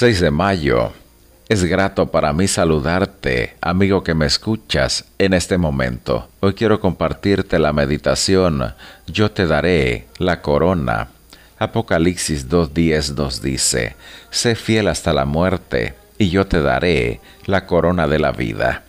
6 de mayo. Es grato para mí saludarte, amigo que me escuchas en este momento. Hoy quiero compartirte la meditación Yo te daré la corona. Apocalipsis 2.10 dice, Sé fiel hasta la muerte, y yo te daré la corona de la vida.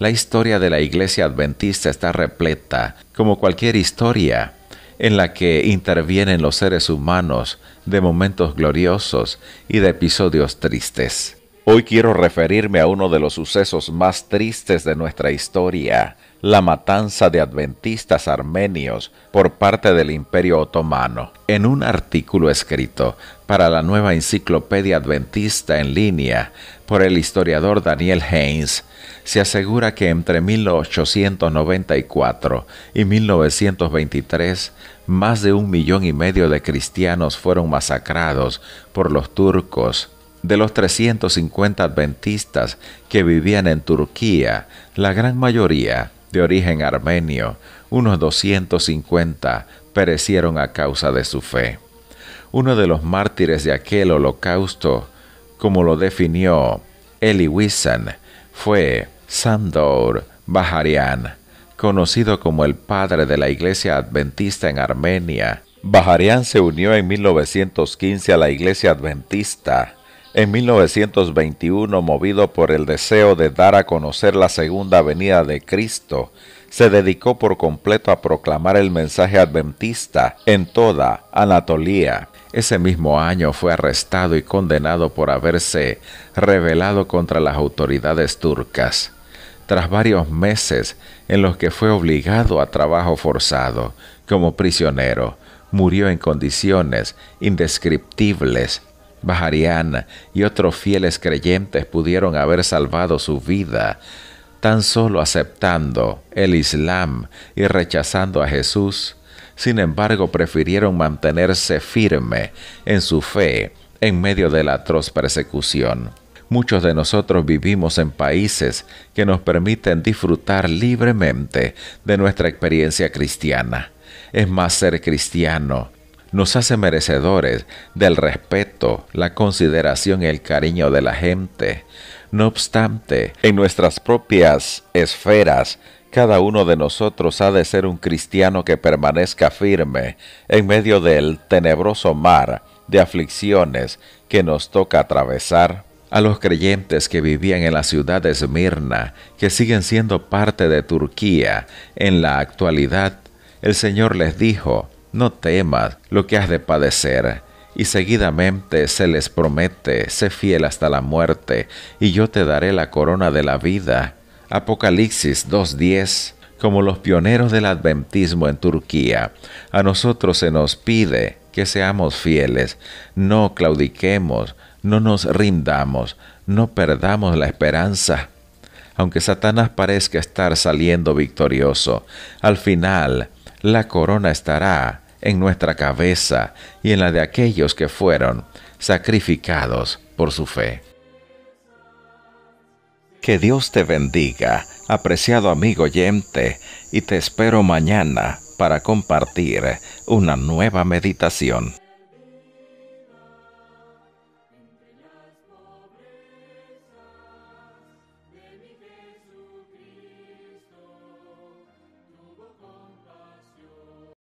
La historia de la iglesia adventista está repleta, como cualquier historia, en la que intervienen los seres humanos de momentos gloriosos y de episodios tristes. Hoy quiero referirme a uno de los sucesos más tristes de nuestra historia, la matanza de adventistas armenios por parte del Imperio Otomano. En un artículo escrito para la nueva enciclopedia adventista en línea por el historiador Daniel Haynes, se asegura que entre 1894 y 1923 más de un millón y medio de cristianos fueron masacrados por los turcos de los 350 adventistas que vivían en Turquía, la gran mayoría, de origen armenio, unos 250, perecieron a causa de su fe. Uno de los mártires de aquel holocausto, como lo definió Eli Wissen, fue Sándor Baharian, conocido como el padre de la iglesia adventista en Armenia. Baharian se unió en 1915 a la iglesia adventista en 1921, movido por el deseo de dar a conocer la segunda venida de Cristo, se dedicó por completo a proclamar el mensaje adventista en toda Anatolia. Ese mismo año fue arrestado y condenado por haberse rebelado contra las autoridades turcas. Tras varios meses en los que fue obligado a trabajo forzado como prisionero, murió en condiciones indescriptibles Bajarian y otros fieles creyentes pudieron haber salvado su vida tan solo aceptando el Islam y rechazando a Jesús, sin embargo prefirieron mantenerse firme en su fe en medio de la atroz persecución. Muchos de nosotros vivimos en países que nos permiten disfrutar libremente de nuestra experiencia cristiana. Es más, ser cristiano nos hace merecedores del respeto la consideración y el cariño de la gente. No obstante, en nuestras propias esferas, cada uno de nosotros ha de ser un cristiano que permanezca firme en medio del tenebroso mar de aflicciones que nos toca atravesar. A los creyentes que vivían en la ciudad de Esmirna, que siguen siendo parte de Turquía en la actualidad, el Señor les dijo, no temas lo que has de padecer y seguidamente se les promete, sé fiel hasta la muerte, y yo te daré la corona de la vida. Apocalipsis 2.10 Como los pioneros del adventismo en Turquía, a nosotros se nos pide que seamos fieles, no claudiquemos, no nos rindamos, no perdamos la esperanza. Aunque Satanás parezca estar saliendo victorioso, al final la corona estará en nuestra cabeza y en la de aquellos que fueron sacrificados por su fe. Que Dios te bendiga, apreciado amigo oyente, y te espero mañana para compartir una nueva meditación.